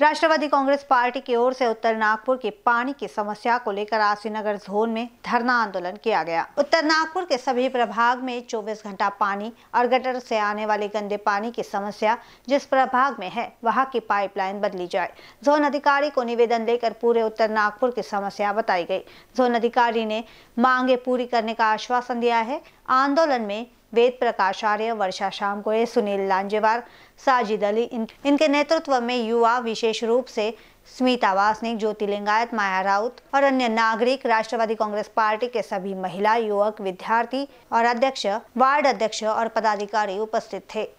राष्ट्रवादी Congress party की ओर से उत्तर नागपुर के पानी की समस्या को लेकर आशीनगर जोन में धरना आंदोलन किया गया उत्तर नागपुर के सभी प्रभाग में 24 घंटा पानी और गटर से आने वाले गंदे पानी की समस्या जिस प्रभाग में है वहां की पाइपलाइन बदली जाए जोन अधिकारी को निवेदन लेकर पूरे उत्तर नागपुर की समस्या बताई गई जोन अधिकारी ने मांगे पूरी करने का आश्वासन दिया है आंदोलन में वेद प्रकाश आर्य वर्षा शाम को सुनील लांजेवार साजिद अली इन, इनके नेतृत्व में युवा विशेष रूप से स्मिता वासनिक ज्योति लिंगायत माया राउत और अन्य नागरिक राष्ट्रवादी कांग्रेस पार्टी के सभी महिला युवक विद्यार्थी और अध्यक्ष वार्ड अध्यक्ष और पदाधिकारी उपस्थित थे